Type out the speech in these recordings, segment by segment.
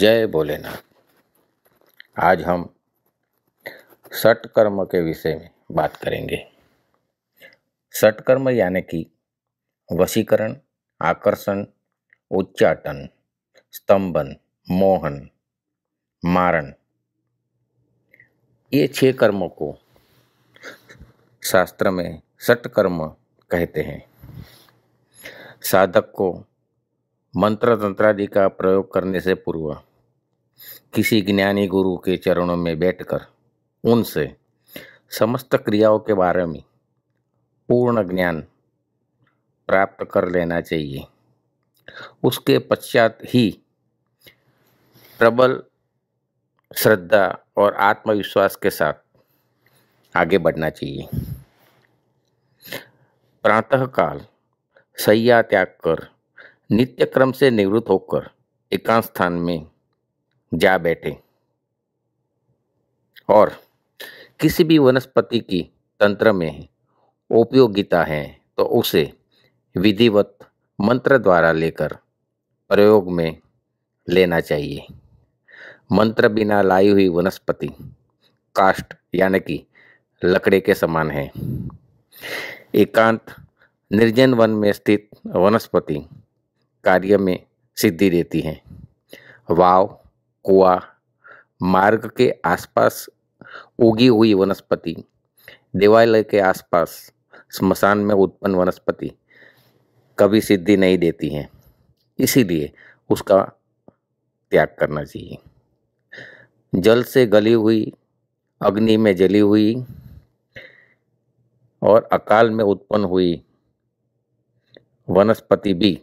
जय भोलेनाथ आज हम सटकर्म के विषय में बात करेंगे सटकर्म यानी कि वशीकरण आकर्षण उच्चाटन स्तंभन मोहन मारण ये छह कर्मों को शास्त्र में सटकर्म कहते हैं साधक को मंत्र तंत्रादि का प्रयोग करने से पूर्व किसी ज्ञानी गुरु के चरणों में बैठकर उनसे समस्त क्रियाओं के बारे में पूर्ण ज्ञान प्राप्त कर लेना चाहिए उसके पश्चात ही प्रबल श्रद्धा और आत्मविश्वास के साथ आगे बढ़ना चाहिए प्रातःकाल सैया त्याग कर नित्य क्रम से निवृत्त होकर एकांत स्थान में जा बैठे और किसी भी वनस्पति की तंत्र में उपयोगिता है तो उसे विधिवत मंत्र द्वारा लेकर प्रयोग में लेना चाहिए मंत्र बिना लाई हुई वनस्पति काष्ट यानी कि लकड़े के समान है एकांत निर्जन वन में स्थित वनस्पति कार्य में सिद्धि देती है वाव कुआ मार्ग के आसपास उगी हुई वनस्पति देवालय के आसपास स्मशान में उत्पन्न वनस्पति कभी सिद्धि नहीं देती है इसीलिए उसका त्याग करना चाहिए जल से गली हुई अग्नि में जली हुई और अकाल में उत्पन्न हुई वनस्पति भी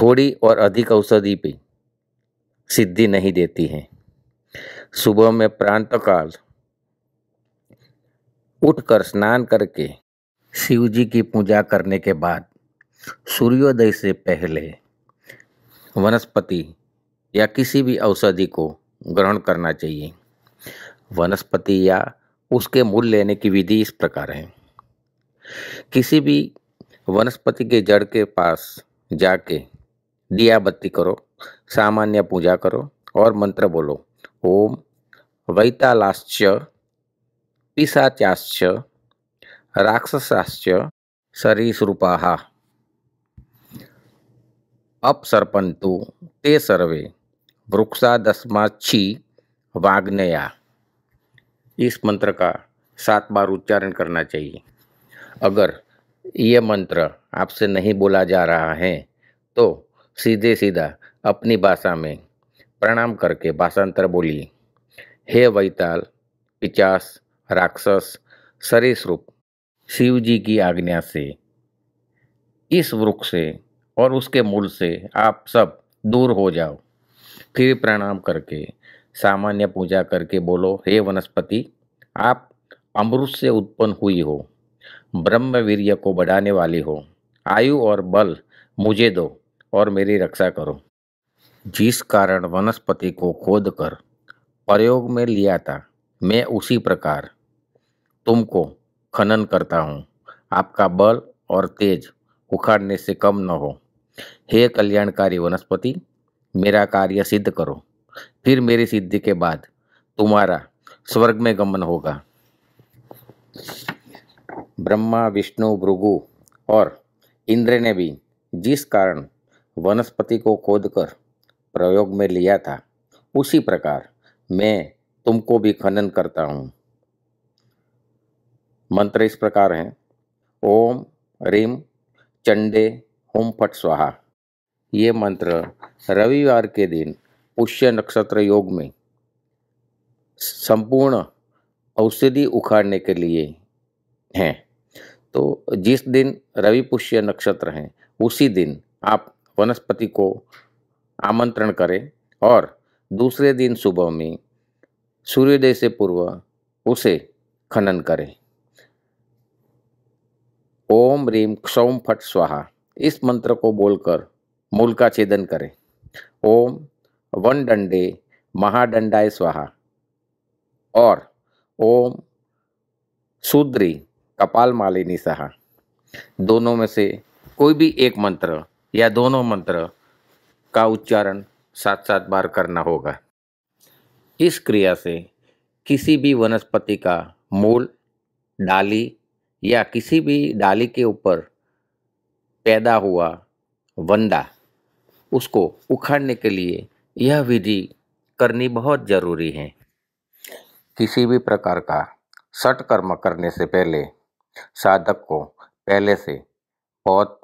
थोड़ी और अधिक औषधि भी सिद्धि नहीं देती हैं सुबह में प्रांत उठ उठकर स्नान करके शिव जी की पूजा करने के बाद सूर्योदय से पहले वनस्पति या किसी भी औषधि को ग्रहण करना चाहिए वनस्पति या उसके मूल लेने की विधि इस प्रकार है किसी भी वनस्पति के जड़ के पास जाके दिया बत्ती करो सामान्य पूजा करो और मंत्र बोलो ओम वैतालाश्च पिशाचाश्च राक्षसाश्च सरीसृपाः अपसर्पन्तु ते सर्वे वृक्षादस्माक्षी वाग्नया इस मंत्र का सात बार उच्चारण करना चाहिए अगर ये मंत्र आपसे नहीं बोला जा रहा है तो सीधे सीधा अपनी भाषा में प्रणाम करके भाषांतर बोली हे वैताल पिचास राक्षस सरीसरूप शिव जी की आज्ञा से इस वृक्ष से और उसके मूल से आप सब दूर हो जाओ फिर प्रणाम करके सामान्य पूजा करके बोलो हे वनस्पति आप अमृत से उत्पन्न हुई हो ब्रह्मवीर्य को बढ़ाने वाली हो आयु और बल मुझे दो और मेरी रक्षा करो जिस कारण वनस्पति को खोद कर प्रयोग में लिया था मैं उसी प्रकार तुमको खनन करता हूँ आपका बल और तेज उखाड़ने से कम न हो हे कल्याणकारी वनस्पति मेरा कार्य सिद्ध करो फिर मेरी सिद्धि के बाद तुम्हारा स्वर्ग में गमन होगा ब्रह्मा विष्णु भृगु और इंद्र ने भी जिस कारण वनस्पति को खोदकर प्रयोग में लिया था उसी प्रकार मैं तुमको भी खनन करता हूँ मंत्र इस प्रकार हैं ओम रिम चंडे होम फट स्वाहा ये मंत्र रविवार के दिन पुष्य नक्षत्र योग में संपूर्ण औषधि उखाड़ने के लिए हैं तो जिस दिन रवि पुष्य नक्षत्र हैं उसी दिन आप वनस्पति को आमंत्रण करें और दूसरे दिन सुबह में सूर्योदय से पूर्व उसे खनन करें ओम रीम क्षौम फट स्वाहा इस मंत्र को बोलकर मूल का छेदन करें ओम वन डंडे महाडंडाय स्वाहा और ओम शूद्री कपाल मालिनी सहा दोनों में से कोई भी एक मंत्र या दोनों मंत्र का उच्चारण सात सात बार करना होगा इस क्रिया से किसी भी वनस्पति का मूल डाली या किसी भी डाली के ऊपर पैदा हुआ वंदा उसको उखाड़ने के लिए यह विधि करनी बहुत जरूरी है किसी भी प्रकार का सट कर्म करने से पहले साधक को पहले से बहुत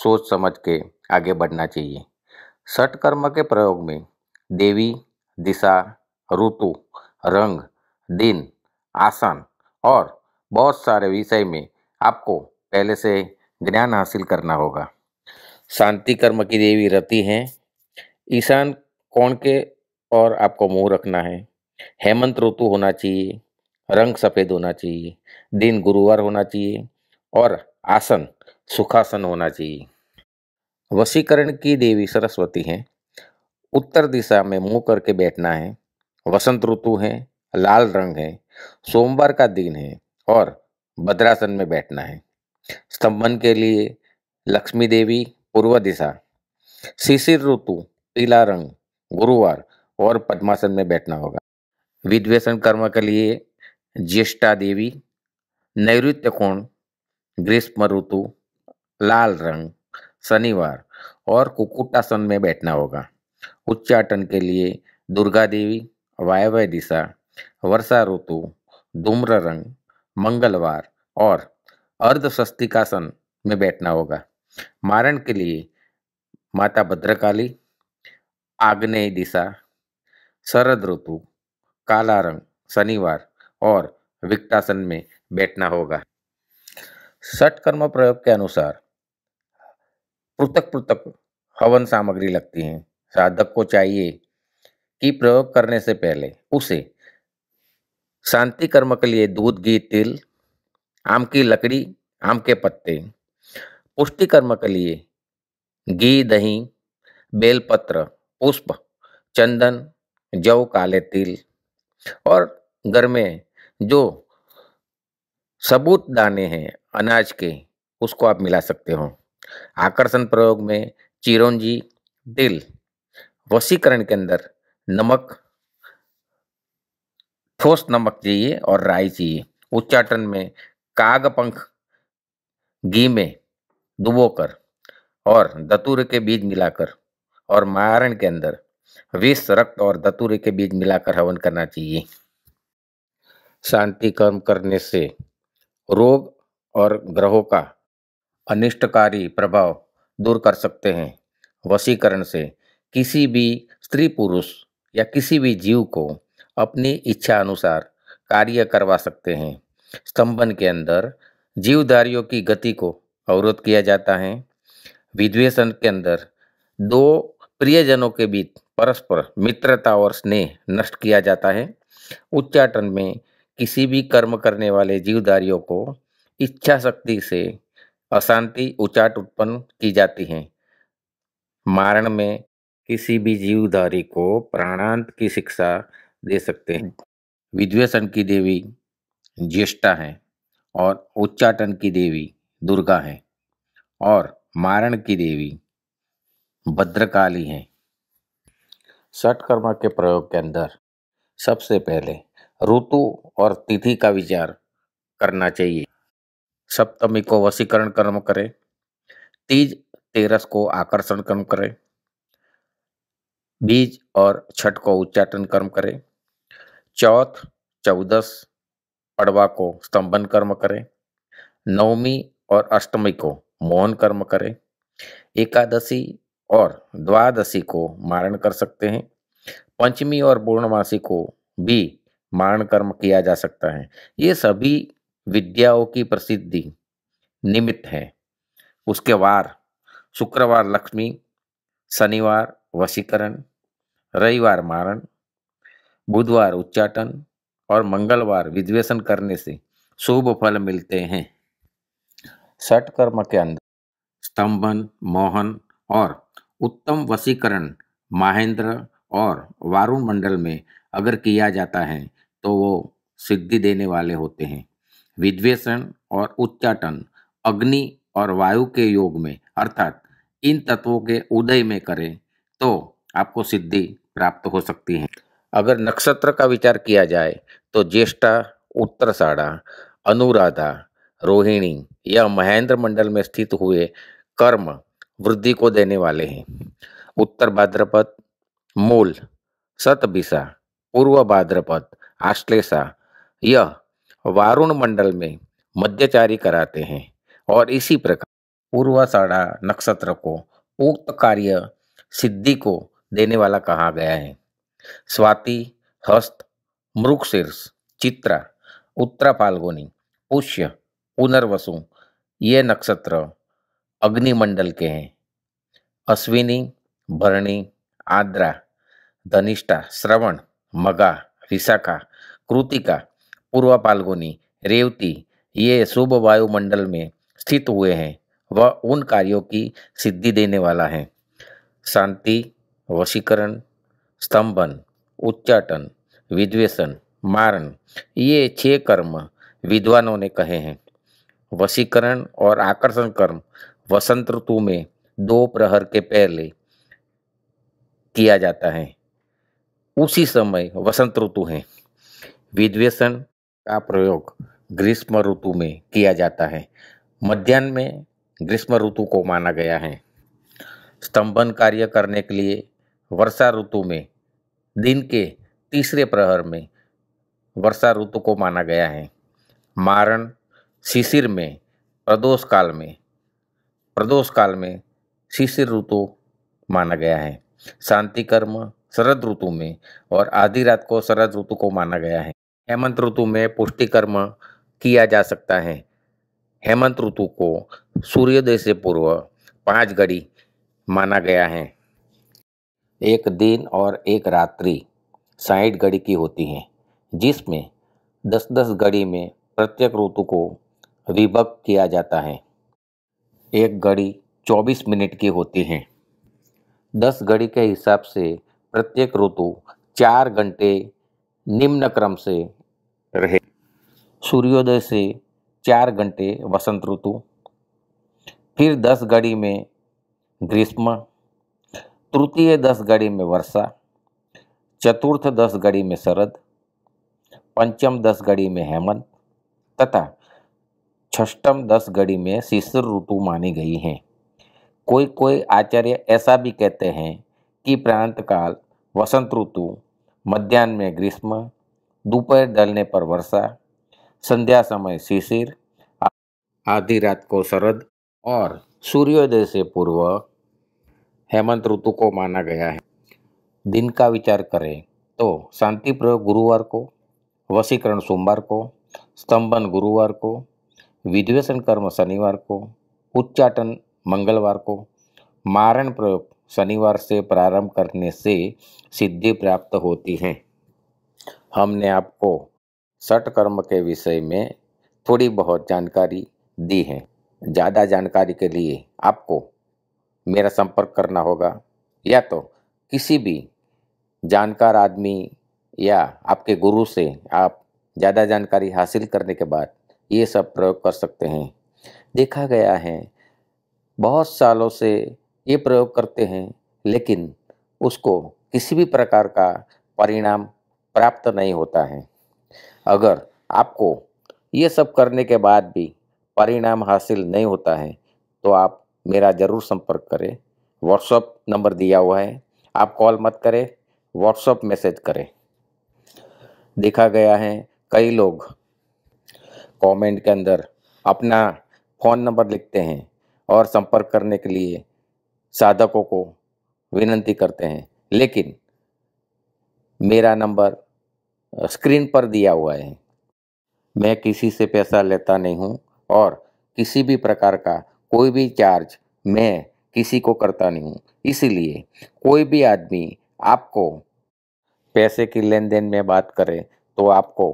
सोच समझ के आगे बढ़ना चाहिए सट कर्म के प्रयोग में देवी दिशा ऋतु रंग दिन आसन और बहुत सारे विषय में आपको पहले से ज्ञान हासिल करना होगा शांति कर्म की देवी रति हैं ईशान कौन के और आपको मुंह रखना है हेमंत ऋतु होना चाहिए रंग सफ़ेद होना चाहिए दिन गुरुवार होना चाहिए और आसन सुखासन होना चाहिए वशीकरण की देवी सरस्वती हैं उत्तर दिशा में मुंह करके बैठना है वसंत ऋतु है लाल रंग है सोमवार का दिन है और भद्रासन में बैठना है स्तंभन के लिए लक्ष्मी देवी पूर्व दिशा शिशिर ऋतु पीला रंग गुरुवार और पद्मासन में बैठना होगा विद्वेषण कर्म के लिए ज्येष्ठा देवी नैऋत्य कोण ग्रीष्म ऋतु लाल रंग शनिवार और कुकुटासन में बैठना होगा उच्चाटन के लिए दुर्गा देवी वायव्य दिशा वर्षा ऋतु धूम्र रंग मंगलवार और अर्धस्वस्तिकासन में बैठना होगा मारण के लिए माता भद्रकाली आग्नेय दिशा शरद ऋतु काला रंग शनिवार और विक्टासन में बैठना होगा सटकर्म प्रयोग के अनुसार पृथक पृथक हवन सामग्री लगती है साधक को चाहिए कि प्रयोग करने से पहले उसे शांति कर्म के लिए दूध घी तिल आम की लकड़ी आम के पत्ते पुष्टि कर्म के लिए घी दही बेलपत्र पुष्प चंदन जव काले तिल और घर में जो सबूत दाने हैं अनाज के उसको आप मिला सकते हो आकर्षण प्रयोग में चिरौंजी दिल वशीकरण के अंदर नमक ठोस नमक चाहिए और राय चाहिए उच्चाटन में काग पंख घी में डुबोकर और दतूर के बीज मिलाकर और मारण के अंदर विष रक्त और दतूरे के बीज मिलाकर हवन करना चाहिए शांति कर्म करने से रोग और ग्रहों का अनिष्टकारी प्रभाव दूर कर सकते हैं वशीकरण से किसी भी स्त्री पुरुष या किसी भी जीव को अपनी इच्छा अनुसार कार्य करवा सकते हैं स्तंभन के अंदर जीवधारियों की गति को अवरोध किया जाता है विद्वेषण के अंदर दो प्रियजनों के बीच परस्पर मित्रता और स्नेह नष्ट किया जाता है उच्चाटन में किसी भी कर्म करने वाले जीवधारियों को इच्छा शक्ति से अशांति उचाट उत्पन्न की जाती है मारण में किसी भी जीवधारी को प्राणांत की शिक्षा दे सकते हैं विद्वेषण की देवी ज्येष्ठा है और उच्चाटन की देवी दुर्गा है और मारण की देवी भद्रकाली है षटकर्मा के प्रयोग के अंदर सबसे पहले ऋतु और तिथि का विचार करना चाहिए सप्तमी को वशीकरण कर्म करें तीज तेरस को आकर्षण कर्म करें बीज और छठ को उच्चाटन कर्म करें चौथ चौदस पड़वा को स्तंभन कर्म करें नवमी और अष्टमी को मोहन कर्म करें एकादशी और द्वादशी को मारण कर सकते हैं पंचमी और पूर्णमासी को भी मारण कर्म किया जा सकता है ये सभी विद्याओं की प्रसिद्धि निमित्त है उसके वार शुक्रवार लक्ष्मी शनिवार वशीकरण रविवार मारण बुधवार उच्चाटन और मंगलवार विद्वेषण करने से शुभ फल मिलते हैं षट कर्म के अंदर स्तंभन मोहन और उत्तम वशीकरण महेंद्र और वारुण मंडल में अगर किया जाता है तो वो सिद्धि देने वाले होते हैं विद्वेषण और उच्चाटन अग्नि और वायु के योग में अर्थात इन तत्वों के उदय में करें तो आपको सिद्धि प्राप्त हो सकती है अगर नक्षत्र का विचार किया जाए तो ज्येष्ठा उत्तरसाड़ा अनुराधा रोहिणी या महेंद्र मंडल में स्थित हुए कर्म वृद्धि को देने वाले हैं उत्तर भाद्रपद मूल सतबिसा पूर्व भाद्रपद आश्लेषा यह वारुण मंडल में मध्यचारी कराते हैं और इसी प्रकार पूर्वाषाढ़ा नक्षत्र को उक्त कार्य सिद्धि को देने वाला कहा गया है स्वाति हस्त मृगशीर्ष चित्रा उत्तरा फाल्गुनी पुष्य पुनर्वसु ये नक्षत्र अग्निमंडल के हैं अश्विनी भरणी आद्रा धनिष्ठा श्रवण मगा विशाखा कृतिका पूर्वा पालगुनी रेवती ये शुभ वायुमंडल में स्थित हुए हैं वह उन कार्यों की सिद्धि देने वाला है शांति वशीकरण स्तंभन उच्चाटन विद्वेषण मारण ये छह कर्म विद्वानों ने कहे हैं वशीकरण और आकर्षण कर्म वसंत ऋतु में दो प्रहर के पहले किया जाता है उसी समय वसंत ऋतु है विद्वेषण का प्रयोग ग्रीष्म ऋतु में किया जाता है मध्यान्ह में ग्रीष्म ऋतु को माना गया है स्तंभन कार्य करने के लिए वर्षा ऋतु में दिन के तीसरे प्रहर में वर्षा ऋतु को माना गया है मारण शिशिर में प्रदोष काल में प्रदोष काल में शिशिर ऋतु माना गया है शांति कर्म शरद ऋतु में और आधी रात को शरद ऋतु को माना गया है हेमंत ऋतु में पुष्टिकर्म किया जा सकता है हेमंत ऋतु को सूर्योदय से पूर्व पाँच घड़ी माना गया है एक दिन और एक रात्रि साठ घड़ी की होती है जिसमें दस दस घड़ी में प्रत्येक ऋतु को विभक्त किया जाता है एक घड़ी चौबीस मिनट की होती है दस घड़ी के हिसाब से प्रत्येक ऋतु चार घंटे निम्न क्रम से रहे सूर्योदय से चार घंटे वसंत ऋतु फिर दस घड़ी में ग्रीष्म तृतीय दस घड़ी में वर्षा चतुर्थ दस घड़ी में शरद पंचम दस घड़ी में हेमंत तथा छष्टम दस घड़ी में शिशिर ऋतु मानी गई हैं कोई कोई आचार्य ऐसा भी कहते हैं कि प्रांत काल वसंत ऋतु मध्यान्ह में ग्रीष्म दोपहर डलने पर वर्षा संध्या समय शिशिर आधी रात को शरद और सूर्योदय से पूर्व हेमंत ऋतु को माना गया है दिन का विचार करें तो शांति प्रयोग गुरुवार को वशीकरण सोमवार को स्तंभन गुरुवार को विद्वेषण कर्म शनिवार को उच्चाटन मंगलवार को मारण प्रयोग शनिवार से प्रारंभ करने से सिद्धि प्राप्त होती है हमने आपको सट कर्म के विषय में थोड़ी बहुत जानकारी दी है ज़्यादा जानकारी के लिए आपको मेरा संपर्क करना होगा या तो किसी भी जानकार आदमी या आपके गुरु से आप ज़्यादा जानकारी हासिल करने के बाद ये सब प्रयोग कर सकते हैं देखा गया है बहुत सालों से ये प्रयोग करते हैं लेकिन उसको किसी भी प्रकार का परिणाम प्राप्त नहीं होता है अगर आपको ये सब करने के बाद भी परिणाम हासिल नहीं होता है तो आप मेरा ज़रूर संपर्क करें व्हाट्सअप नंबर दिया हुआ है आप कॉल मत करें व्हाट्सअप मैसेज करें देखा गया है कई लोग कमेंट के अंदर अपना फ़ोन नंबर लिखते हैं और संपर्क करने के लिए साधकों को विनंती करते हैं लेकिन मेरा नंबर स्क्रीन पर दिया हुआ है मैं किसी से पैसा लेता नहीं हूँ और किसी भी प्रकार का कोई भी चार्ज मैं किसी को करता नहीं हूँ इसीलिए कोई भी आदमी आपको पैसे की लेन देन में बात करे तो आपको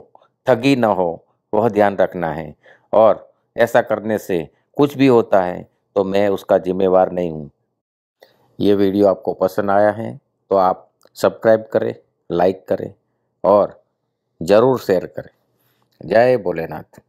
ठगी न हो वह ध्यान रखना है और ऐसा करने से कुछ भी होता है तो मैं उसका जिम्मेवार नहीं हूँ ये वीडियो आपको पसंद आया है तो आप सब्सक्राइब करें लाइक करें और ज़रूर शेयर करें जय भोलेनाथ